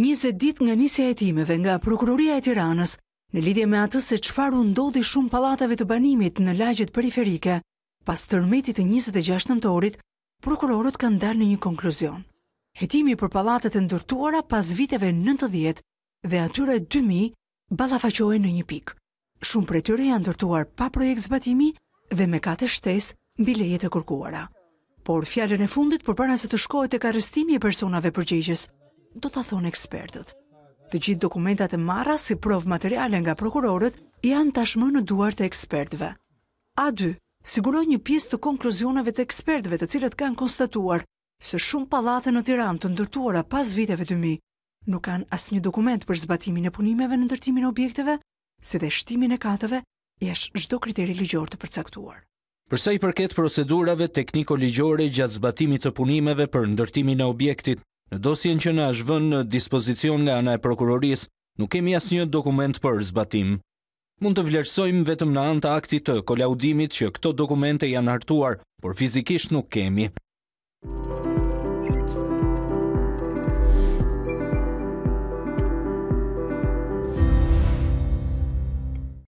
20 dit nga njëse e timeve nga Prokuroria e Tiranës në lidhje me atës se qfaru ndodhi shumë palatave të banimit në lagjet periferike, pas tërmetit e 26 nëntorit, prokurorët kanë darë në një konkluzion. Hetimi për palatet e ndërtuara pas viteve 90 dhe atyre 2000 balafaqohen në një pikë. Shumë për e tyre janë ndërtuar pa projekt zbatimi dhe me kate shtes bilejet e kërkuara. Por fjallën e fundit për para se të shkojt e karestimi e personave përgjegjës, do të thonë ekspertët. Të gjithë dokumentat e marra si provë materiale nga prokurorët janë tashmë në duar të ekspertëve. A2, siguroj një pjesë të konkluzionave të ekspertëve të cilët kanë konstatuar se shumë palatën në Tiran të ndërtuara pas viteve 2000 nuk kanë asë një dokument për zbatimin e punimeve në ndërtimin e objekteve, si dhe shtimin e katëve, jesh zdo kriteri ligjor të përcaktuar. Përsa i përket procedurave tekniko-ligjore gjatë zbatimit të punimeve për ndërtimin e objektit, Në dosjen që në është vënë në dispozicion nga anaj prokuroris, nuk kemi as një dokument për zbatim. Mund të vlerësojmë vetëm në antë aktit të kolaudimit që këto dokumente janë hartuar, por fizikisht nuk kemi.